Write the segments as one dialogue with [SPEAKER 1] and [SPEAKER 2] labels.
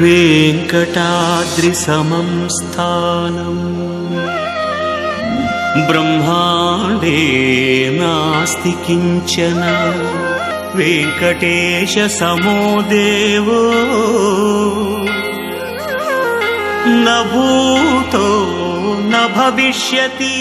[SPEAKER 1] वेङ्कटाद्रिसमं स्थानम् ब्रह्माण्डे नास्ति किञ्चन वेङ्कटेशसमो देवो न भूतो न भविष्यति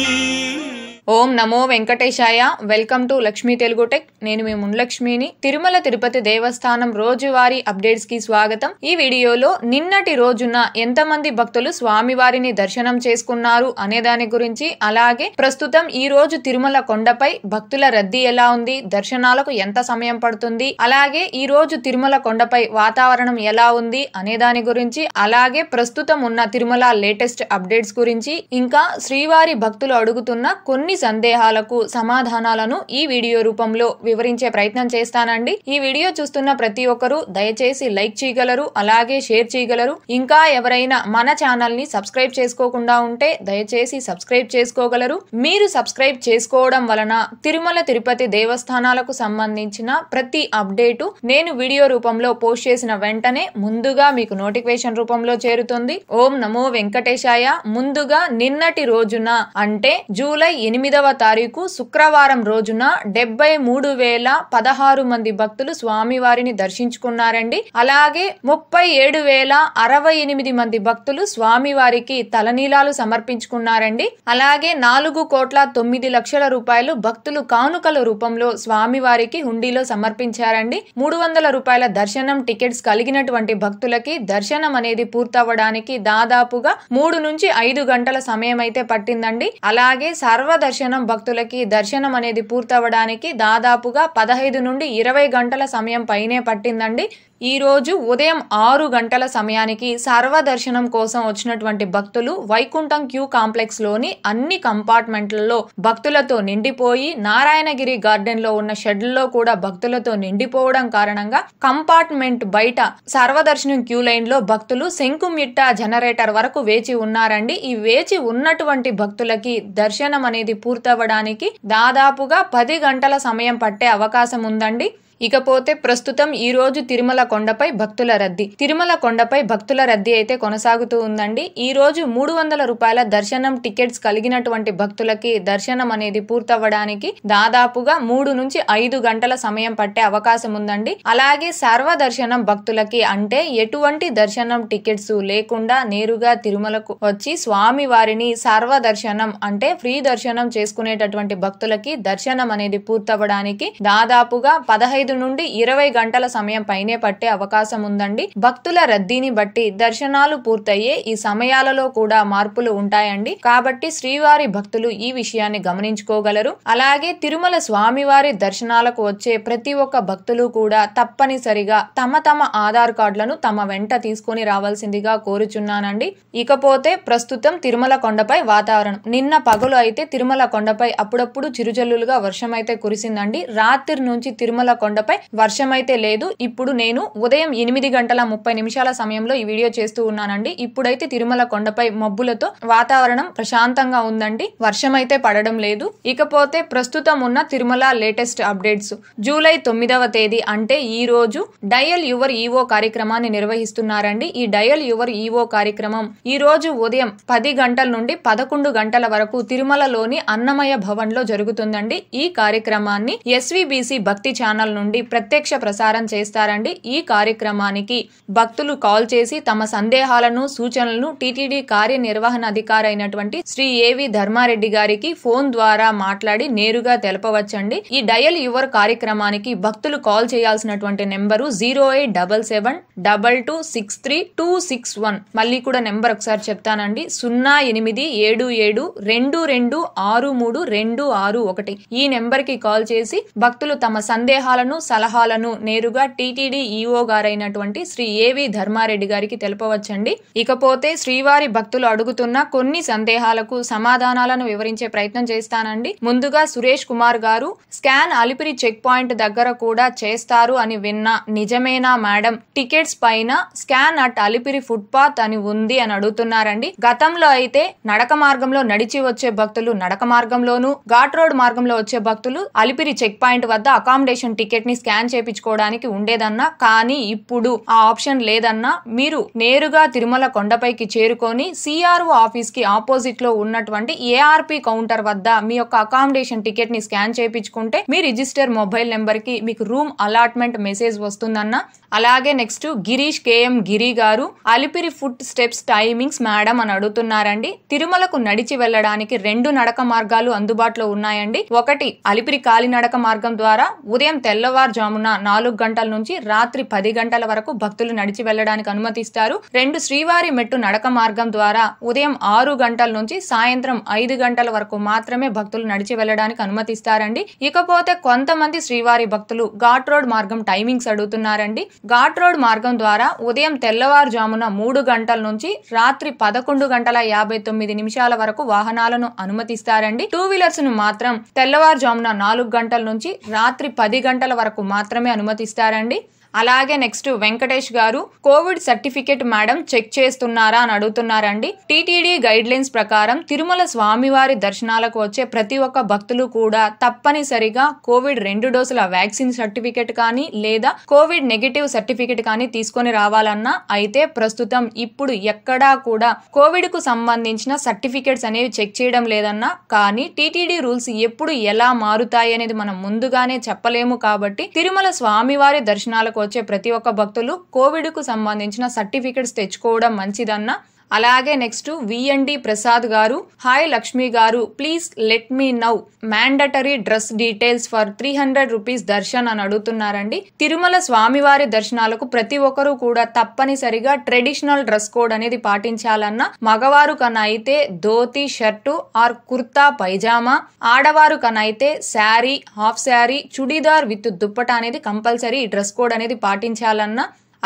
[SPEAKER 1] ఓం నమో వెంకటేశాయ welcome to Lakshmi Telugu tech నేను మీ మున్లక్ష్మిని తిరుమల తిరుపతి దేవస్థానం రోజువారీ అప్డేట్స్ కి స్వాగతం ఈ వీడియోలో నిన్నటి రోజున ఎంతమంది భక్తులు స్వామివారిని దర్శనం చేసుకున్నారు అనే దాని గురించి అలాగే ప్రస్తుతం ఈ రోజు తిరుమల కొండపై భక్తుల రద్దీ ఎలా ఉంది దర్శనాలకు ఎంత సమయం పడుతుంది అలాగే ఈ రోజు తిరుమల కొండపై వాతావరణం ఎలా ఉంది అనే దాని గురించి అలాగే ప్రస్తుతం ఉన్న తిరుమల లేటెస్ట్ అప్డేట్స్ గురించి ఇంకా శ్రీవారి భక్తులు అడుగుతున్న కొన్ని సందేహాలకు సమాధానాలను ఈ వీడియో రూపంలో వివరించే ప్రయత్నం చేస్తానండి ఈ వీడియో చూస్తున్న ప్రతి ఒక్కరూ దయచేసి లైక్ చేయగలరు అలాగే షేర్ చేయగలరు ఇంకా ఎవరైనా మన ఛానల్ ని సబ్స్క్రైబ్ చేసుకోకుండా ఉంటే దయచేసి సబ్స్క్రైబ్ చేసుకోగలరు మీరు సబ్స్క్రైబ్ చేసుకోవడం వలన తిరుమల తిరుపతి దేవస్థానాలకు సంబంధించిన ప్రతి అప్డేటు నేను వీడియో రూపంలో పోస్ట్ చేసిన వెంటనే ముందుగా మీకు నోటిఫికేషన్ రూపంలో చేరుతుంది ఓం నమో వెంకటేశాయ ముందుగా నిన్నటి రోజున అంటే జూలై ఎనిమిది ఎనిమిదవ తారీఖు శుక్రవారం రోజున డెబ్బై మూడు వేల పదహారు మంది భక్తులు స్వామివారిని దర్శించుకున్నారండి అలాగే ముప్పై ఏడు వేల అరవై ఎనిమిది మంది భక్తులు స్వామివారికి తలనీలాలు సమర్పించుకున్నారండి అలాగే నాలుగు కోట్ల తొమ్మిది లక్షల రూపాయలు భక్తులు కానుకల రూపంలో స్వామివారికి హుండీలో సమర్పించారండి మూడు వందల రూపాయల దర్శనం టికెట్స్ కలిగినటువంటి భక్తులకి దర్శనం అనేది పూర్తవడానికి దాదాపుగా మూడు నుంచి ఐదు గంటల సమయం అయితే పట్టిందండి అలాగే సర్వద దర్శనం భక్తులకి దర్శనం అనేది పూర్తవడానికి దాదాపుగా పదహైదు నుండి ఇరవై గంటల సమయం పైనే పట్టిందండి ఈరోజు ఉదయం ఆరు గంటల సమయానికి సర్వదర్శనం కోసం వచ్చినటువంటి భక్తులు వైకుంఠం క్యూ కాంప్లెక్స్ లోని అన్ని కంపార్ట్మెంట్లలో భక్తులతో నిండిపోయి నారాయణగిరి గార్డెన్ లో ఉన్న షెడ్లలో కూడా భక్తులతో నిండిపోవడం కారణంగా కంపార్ట్మెంట్ బయట సర్వదర్శనం క్యూ లైన్లో భక్తులు శంకుమిట్ట జనరేటర్ వరకు వేచి ఉన్నారండి ఈ వేచి ఉన్నటువంటి భక్తులకి దర్శనం అనేది పూర్తవడానికి దాదాపుగా పది గంటల సమయం పట్టే అవకాశం ఉందండి ఇకపోతే ప్రస్తుతం ఈ రోజు తిరుమల కొండపై భక్తుల రద్దీ తిరుమల కొండపై భక్తుల రద్దీ అయితే కొనసాగుతూ ఉందండి ఈ రోజు మూడు వందల రూపాయల దర్శనం టికెట్స్ కలిగినటువంటి భక్తులకి దర్శనం అనేది పూర్తవ్వడానికి దాదాపుగా మూడు నుంచి ఐదు గంటల సమయం పట్టే అవకాశం ఉందండి అలాగే సర్వ దర్శనం భక్తులకి అంటే ఎటువంటి దర్శనం టికెట్స్ లేకుండా నేరుగా తిరుమలకు వచ్చి స్వామి వారిని సర్వ దర్శనం అంటే ఫ్రీ దర్శనం చేసుకునేటటువంటి భక్తులకి దర్శనం అనేది పూర్తవ్వడానికి దాదాపుగా పదహైదు ఐదు నుండి ఇరవై గంటల సమయం పైనే పట్టే అవకాశం ఉందండి భక్తుల రద్దీని బట్టి దర్శనాలు పూర్తయ్యే ఈ సమయాలలో కూడా మార్పులు ఉంటాయండి కాబట్టి శ్రీవారి భక్తులు ఈ విషయాన్ని గమనించుకోగలరు అలాగే తిరుమల స్వామివారి దర్శనాలకు వచ్చే ప్రతి ఒక్క భక్తులు కూడా తప్పనిసరిగా తమ తమ ఆధార్ కార్డులను తమ వెంట తీసుకుని రావాల్సిందిగా కోరుచున్నానండి ఇకపోతే ప్రస్తుతం తిరుమల కొండపై వాతావరణం నిన్న పగలు అయితే తిరుమల కొండపై అప్పుడప్పుడు చిరుజల్లులుగా వర్షం అయితే కురిసిందండి రాత్రి నుంచి తిరుమల కొండ కొండపై అయితే లేదు ఇప్పుడు నేను ఉదయం ఎనిమిది గంటల ముప్పై నిమిషాల సమయంలో ఈ వీడియో చేస్తూ ఉన్నానండి ఇప్పుడైతే తిరుమల కొండపై మబ్బులతో వాతావరణం ప్రశాంతంగా ఉందండి వర్షమైతే పడడం లేదు ఇకపోతే ప్రస్తుతం ఉన్న తిరుమల లేటెస్ట్ అప్డేట్స్ జూలై తొమ్మిదవ తేదీ అంటే ఈ రోజు డయల్ యువర్ ఈవో కార్యక్రమాన్ని నిర్వహిస్తున్నారండి ఈ డయల్ యువర్ ఈవో కార్యక్రమం ఈ రోజు ఉదయం పది గంటల నుండి పదకొండు గంటల వరకు తిరుమలలోని అన్నమయ లో జరుగుతుందండి ఈ కార్యక్రమాన్ని ఎస్వీబీసీ భక్తి ఛానల్ నుండి నుండి ప్రత్యక్ష ప్రసారం చేస్తారండి ఈ కార్యక్రమానికి భక్తులు కాల్ చేసి తమ సందేహాలను సూచనలను టీటీడీ కార్యనిర్వహణ అధికారి అయినటువంటి శ్రీ ఏవి ధర్మారెడ్డి గారికి ఫోన్ ద్వారా మాట్లాడి నేరుగా తెలపవచ్చండి ఈ డయల్ యువర్ కార్యక్రమానికి భక్తులు కాల్ చేయాల్సినటువంటి number zero eight double seven double two six three two six one మళ్ళీ కూడా నెంబర్ ఒకసారి చెప్తానండి సున్నా ఎనిమిది ఏడు ఏడు రెండు రెండు ఆరు మూడు రెండు ఆరు ఒకటి ఈ నెంబర్ కి కాల్ చేసి భక్తులు తమ సందేహాలను వివరాలను సలహాలను నేరుగా టీటీడీ ఈఓ గారైనటువంటి శ్రీ ఏవి ధర్మారెడ్డి గారికి తెలపవచ్చండి ఇకపోతే శ్రీవారి భక్తులు అడుగుతున్న కొన్ని సందేహాలకు సమాధానాలను వివరించే ప్రయత్నం చేస్తానండి ముందుగా సురేష్ కుమార్ గారు స్కాన్ అలిపిరి చెక్ పాయింట్ దగ్గర కూడా చేస్తారు అని విన్న నిజమేనా మేడం టికెట్స్ పైన స్కాన్ అట్ అలిపిరి ఫుట్పాత్ అని ఉంది అని అడుగుతున్నారండి గతంలో అయితే నడక మార్గంలో నడిచి వచ్చే భక్తులు నడక మార్గంలోను ఘాట్ రోడ్ మార్గంలో వచ్చే భక్తులు అలిపిరి చెక్ పాయింట్ వద్ద అకామిడేషన్ టికెట్ ని స్కాన్ చేయించుకోవడానికి ఉండేదన్నా కానీ ఇప్పుడు ఆ ఆప్షన్ లేదన్నా మీరు నేరుగా తిరుమల కొండపైకి చేరుకొని సిఆర్ఓ ఆఫీస్ కి ఆపోజిట్ లో ఉన్నటువంటి ఏఆర్పి కౌంటర్ వద్ద మీ యొక్క అకామిడేషన్ టికెట్ ని స్కాన్ చేయించుకుంటే మీ రిజిస్టర్ మొబైల్ నెంబర్ కి మీకు రూమ్ అలాట్మెంట్ మెసేజ్ వస్తుందన్న అలాగే next Girish KM Giri garu Alipiri foot steps timings madam అని అడుగుతున్నారండి తిరుమలకు నడిచి వెళ్ళడానికి రెండు నడక మార్గాలు అందుబాటులో ఉన్నాయండి ఒకటి అలిపిరి కాలినడక మార్గం ద్వారా ఉదయం తెల్ల తెల్లవారుజామున నాలుగు గంటల నుంచి రాత్రి పది గంటల వరకు భక్తులు నడిచి వెళ్లడానికి అనుమతిస్తారు రెండు శ్రీవారి మెట్టు నడక మార్గం ద్వారా ఉదయం ఆరు గంటల నుంచి సాయంత్రం ఐదు గంటల వరకు మాత్రమే భక్తులు నడిచి వెళ్లడానికి అనుమతిస్తారండి ఇకపోతే కొంతమంది శ్రీవారి భక్తులు ఘాట్ రోడ్ మార్గం టైమింగ్స్ అడుగుతున్నారండి ఘాట్ రోడ్ మార్గం ద్వారా ఉదయం తెల్లవారుజామున మూడు గంటల నుంచి రాత్రి పదకొండు గంటల యాభై తొమ్మిది నిమిషాల వరకు వాహనాలను అనుమతిస్తారండి టూ వీలర్స్ ను మాత్రం తెల్లవారుజామున నాలుగు గంటల నుంచి రాత్రి పది గంటల వరకు మాత్రమే అనుమతిస్తారండి అలాగే నెక్స్ట్ వెంకటేష్ గారు కోవిడ్ సర్టిఫికేట్ మేడం చెక్ చేస్తున్నారా అని అడుగుతున్నారండి టీటీడీ గైడ్ లైన్స్ ప్రకారం తిరుమల స్వామివారి దర్శనాలకు వచ్చే ప్రతి ఒక్క భక్తులు కూడా తప్పనిసరిగా కోవిడ్ రెండు డోసుల వ్యాక్సిన్ సర్టిఫికేట్ కానీ లేదా కోవిడ్ నెగిటివ్ సర్టిఫికేట్ కానీ తీసుకొని రావాలన్నా అయితే ప్రస్తుతం ఇప్పుడు ఎక్కడా కూడా కోవిడ్ కు సంబంధించిన సర్టిఫికేట్స్ అనేవి చెక్ చేయడం లేదన్నా కానీ టీటీడీ రూల్స్ ఎప్పుడు ఎలా మారుతాయి అనేది మనం ముందుగానే చెప్పలేము కాబట్టి తిరుమల స్వామివారి దర్శనాలకు వచ్చే ప్రతి ఒక్క భక్తులు కోవిడ్కు సంబంధించిన సర్టిఫికెట్స్ తెచ్చుకోవడం మంచిదన్న అలాగే నెక్స్ట్ విఎన్డి ప్రసాద్ గారు hi Lakshmi garu please let me know mandatory dress details for three hundred rupees darshan అని అడుగుతున్నారండి తిరుమల స్వామివారి దర్శనాలకు ప్రతి ఒక్కరూ కూడా తప్పనిసరిగా ట్రెడిషనల్ డ్రెస్ కోడ్ అనేది పాటించాలన్న మగవారు కనైతే ధోతి షర్టు ఆర్ కుర్తా పైజామా ఆడవారు కనైతే శారీ హాఫ్ శారీ చుడీదార్ విత్ దుప్పట అనేది కంపల్సరీ డ్రెస్ కోడ్ అనేది పాటించాలన్న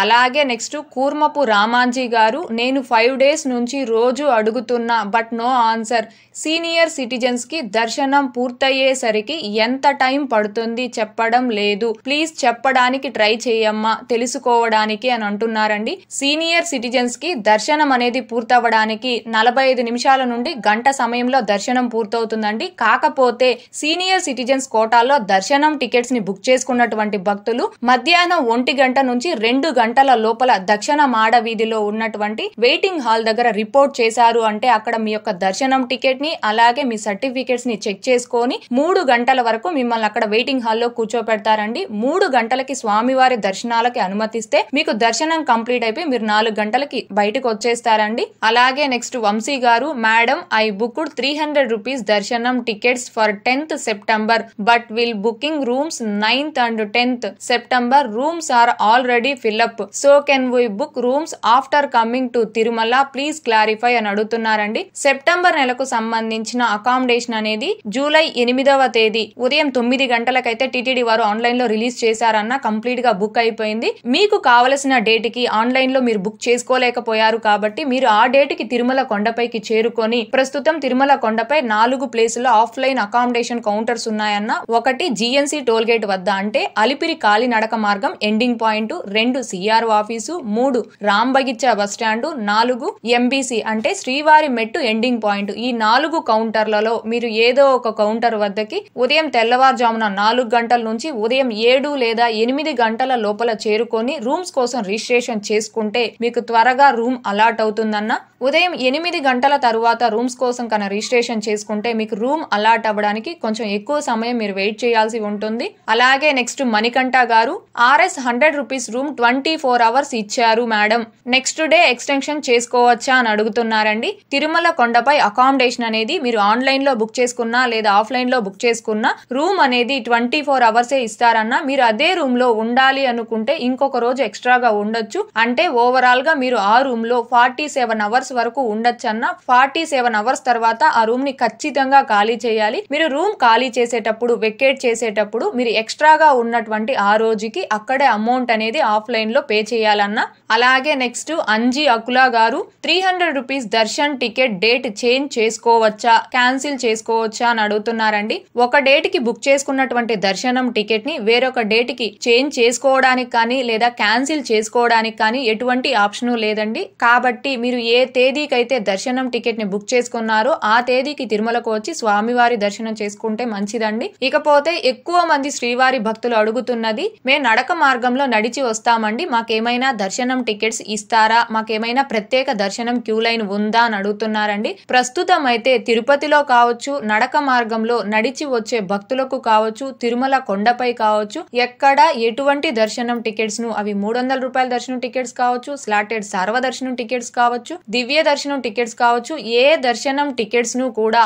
[SPEAKER 1] అలాగే నెక్స్ట్ కూర్మపు రామాంజీ గారు నేను ఫైవ్ డేస్ నుంచి రోజు అడుగుతున్నా బట్ నో ఆన్సర్ సీనియర్ సిటిజన్స్కి దర్శనం పూర్తయ్యేసరికి ఎంత టైం పడుతుంది చెప్పడం లేదు ప్లీజ్ చెప్పడానికి ట్రై చేయమ్మా తెలుసుకోవడానికి అని అంటున్నారండి సీనియర్ సిటిజన్స్కి దర్శనం అనేది పూర్తవడానికి నలభై ఐదు నిమిషాల నుండి గంట సమయంలో దర్శనం పూర్తవుతుందండి కాకపోతే సీనియర్ సిటిజన్స్ కోటాల్లో దర్శనం టికెట్స్ ని బుక్ చేసుకున్నటువంటి భక్తులు మధ్యాహ్నం ఒంటి గంట నుంచి రెండు గంట గంటల లోపల దక్షిణ మాడ వీధిలో ఉన్నటువంటి వెయిటింగ్ హాల్ దగ్గర రిపోర్ట్ చేశారు అంటే అక్కడ మీ యొక్క దర్శనం టికెట్ ని అలాగే మీ సర్టిఫికేట్స్ ని చెక్ చేసుకొని మూడు గంటల వరకు మిమ్మల్ని అక్కడ వెయిటింగ్ హాల్లో కూర్చోపెడతారండి మూడు గంటలకి స్వామివారి దర్శనాలకి అనుమతిస్తే మీకు దర్శనం కంప్లీట్ అయిపోయి మీరు నాలుగు గంటలకి బయటకు వచ్చేస్తారండి అలాగే next Vamshi garu madam I booked three hundred rupees దర్శనం tickets for tenth September but will booking rooms ninth and tenth September rooms are already fill up setup so can we book rooms after coming to Tirumala please clarify అని అడుగుతున్నారండి September నెలకు సంబంధించిన accommodation అనేది July ఎనిమిదవ తేదీ ఉదయం తొమ్మిది గంటలకైతే టీటీడీ వారు ఆన్లైన్ లో రిలీజ్ చేశారన్న కంప్లీట్ గా బుక్ అయిపోయింది మీకు కావలసిన డేట్ కి ఆన్లైన్ లో మీరు బుక్ చేసుకోలేకపోయారు కాబట్టి మీరు ఆ డేట్ కి తిరుమల కొండపైకి చేరుకొని ప్రస్తుతం తిరుమల కొండపై నాలుగు ప్లేసుల్లో ఆఫ్లైన్ అకామిడేషన్ కౌంటర్స్ ఉన్నాయన్న ఒకటి జిఎన్సీ టోల్ గేట్ వద్ద అంటే అలిపిరి కాలినడక మార్గం ఎండింగ్ పాయింట్ రెండు సి బీఆర్ఓ ఆఫీసు మూడు రాంబగిచ్చ బస్టాండు నాలుగు ఎంబీసీ అంటే శ్రీవారి మెట్టు ఎండింగ్ పాయింట్ ఈ నాలుగు కౌంటర్లలో మీరు ఏదో ఒక కౌంటర్ వద్దకి ఉదయం తెల్లవారుజామున నాలుగు గంటల నుంచి ఉదయం ఏడు లేదా ఎనిమిది గంటల లోపల చేరుకొని రూమ్స్ కోసం రిజిస్ట్రేషన్ చేసుకుంటే మీకు త్వరగా రూమ్ అలాట్ అవుతుందన్న ఉదయం ఎనిమిది గంటల తరువాత రూమ్స్ కోసం కన రిజిస్ట్రేషన్ చేసుకుంటే మీకు రూమ్ అలాట్ అవ్వడానికి కొంచెం ఎక్కువ సమయం మీరు వెయిట్ చేయాల్సి ఉంటుంది అలాగే next Manikanta garu RS hundred rupees room twenty four hours ఇచ్చారు మేడం నెక్స్ట్ డే ఎక్స్టెన్షన్ చేసుకోవచ్చా అని అడుగుతున్నారండి తిరుమల కొండపై అకామిడేషన్ అనేది మీరు ఆన్లైన్ లో బుక్ చేసుకున్నా లేదా ఆఫ్లైన్ లో బుక్ చేసుకున్నా రూమ్ అనేది ట్వంటీ ఫోర్ అవర్సే ఇస్తారన్నా మీరు అదే రూమ్ లో ఉండాలి అనుకుంటే ఇంకొక రోజు ఎక్స్ట్రాగా ఉండొచ్చు అంటే ఓవరాల్ గా మీరు ఆ రూమ్ లో ఫార్టీ సెవెన్ అవర్స్ వరకు ఉండొచ్చన్న ఫార్టీ సెవెన్ అవర్స్ తర్వాత ఆ రూమ్ ని ఖచ్చితంగా ఖాళీ చేయాలి మీరు రూమ్ ఖాళీ చేసేటప్పుడు వెకేట్ చేసేటప్పుడు మీరు ఎక్స్ట్రాగా ఉన్నటువంటి ఆ రోజుకి అక్కడే అమౌంట్ అనేది ఆఫ్లైన్ లో పే చేయాలన్న అలాగే next Anji Akula garu three hundred rupees darshan ticket date change చేసుకోవచ్చా క్యాన్సిల్ చేసుకోవచ్చా అని అడుగుతున్నారండి ఒక డేట్ కి బుక్ చేసుకున్నటువంటి దర్శనం టికెట్ ని వేరొక డేట్ కి చేంజ్ చేసుకోవడానికి కానీ లేదా క్యాన్సిల్ చేసుకోవడానికి కానీ ఎటువంటి ఆప్షన్ లేదండి కాబట్టి మీరు ఏ తేదీకైతే దర్శనం టికెట్ ని బుక్ చేసుకున్నారో ఆ తేదీకి తిరుమలకు వచ్చి స్వామివారి దర్శనం చేసుకుంటే మంచిదండి ఇకపోతే ఎక్కువ మంది శ్రీవారి భక్తులు అడుగుతున్నది మేము నడక మార్గంలో నడిచి వస్తామండి మాకేమైనా దర్శనం టికెట్స్ ఇస్తారా మాకేమైనా ప్రత్యేక దర్శనం క్యూ లైన్ ఉందా అని అడుగుతున్నారండి ప్రస్తుతం అయితే తిరుపతిలో కావచ్చు నడక మార్గంలో నడిచి వచ్చే భక్తులకు కావచ్చు తిరుమల కొండపై కావచ్చు ఎక్కడ ఎటువంటి దర్శనం టికెట్స్ ను అవి మూడు వందల రూపాయల దర్శనం టికెట్స్ కావచ్చు స్లాటెడ్ సర్వ దర్శనం టికెట్స్ కావచ్చు దివ్య దివ్య దర్శనం టికెట్స్ కావచ్చు ఏ దర్శనం టికెట్స్ ను కూడా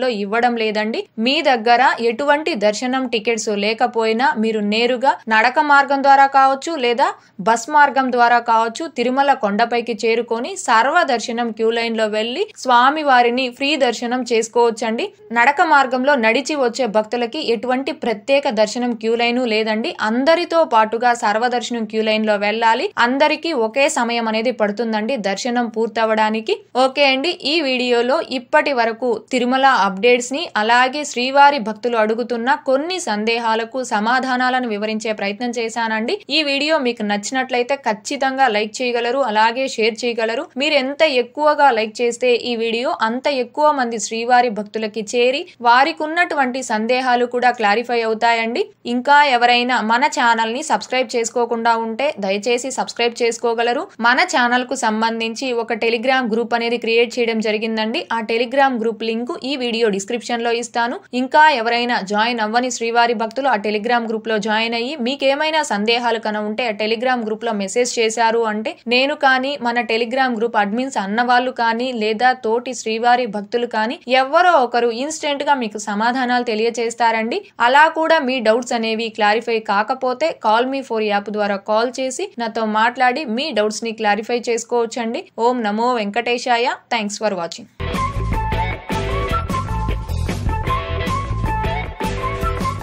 [SPEAKER 1] లో ఇవ్వడం లేదండి మీ దగ్గర ఎటువంటి దర్శనం టికెట్స్ లేకపోయినా మీరు నేరుగా నడక మార్గం ద్వారా కావచ్చు లేదా బస్ మార్గం ద్వారా కావచ్చు తిరుమల కొండపైకి చేరుకొని సర్వ దర్శనం క్యూ లైన్ లో వెళ్లి స్వామి వారిని ఫ్రీ దర్శనం చేసుకోవచ్చండి నడక మార్గంలో నడిచి వచ్చే భక్తులకి ఎటువంటి ప్రత్యేక దర్శనం క్యూ లైన్ లేదండి అందరితో పాటుగా సర్వదర్శనం క్యూ లైన్ లో వెళ్ళాలి అందరికీ ఒకే సమయం అనేది పడుతుందండి దర్శనం పూర్తవడం తెలుసుకోవడానికి ఓకే అండి ఈ వీడియోలో ఇప్పటి వరకు తిరుమల అప్డేట్స్ని అలాగే శ్రీవారి భక్తులు అడుగుతున్న కొన్ని సందేహాలకు సమాధానాలను వివరించే ప్రయత్నం చేశానండి ఈ వీడియో మీకు నచ్చినట్లయితే ఖచ్చితంగా లైక్ చేయగలరు అలాగే షేర్ చేయగలరు మీరు ఎంత ఎక్కువగా లైక్ చేస్తే ఈ వీడియో అంత ఎక్కువ మంది శ్రీవారి భక్తులకి చేరి వారికి ఉన్నటువంటి సందేహాలు కూడా క్లారిఫై అవుతాయండి ఇంకా ఎవరైనా మన ఛానల్ని సబ్స్క్రైబ్ చేసుకోకుండా ఉంటే దయచేసి సబ్స్క్రైబ్ చేసుకోగలరు మన ఛానల్ కు సంబంధించి ఒక టెలిగ్రామ్ టెలిగ్రామ్ గ్రూప్ అనేది క్రియేట్ చేయడం జరిగిందండి ఆ టెలిగ్రామ్ గ్రూప్ లింక్ ఈ వీడియో డిస్క్రిప్షన్ లో ఇస్తాను ఇంకా ఎవరైనా జాయిన్ అవ్వని శ్రీవారి భక్తులు ఆ టెలిగ్రామ్ గ్రూప్ లో జాయిన్ అయ్యి మీకేమైనా సందేహాలు కన ఉంటే ఆ టెలిగ్రామ్ గ్రూప్ లో మెసేజ్ చేశారు అంటే నేను కానీ మన టెలిగ్రామ్ గ్రూప్ అడ్మిన్స్ అన్నవాళ్ళు కానీ లేదా తోటి శ్రీవారి భక్తులు కానీ ఎవరో ఒకరు ఇన్స్టెంట్ గా మీకు సమాధానాలు తెలియజేస్తారండి అలా కూడా మీ డౌట్స్ అనేవి క్లారిఫై కాకపోతే కాల్ మీ ఫోర్ యాప్ ద్వారా కాల్ చేసి నాతో మాట్లాడి మీ డౌట్స్ ని క్లారిఫై చేసుకోవచ్చండి ఓం నమో వెంకటేశాయ థ్యాంక్స్ ఫర్ వాచింగ్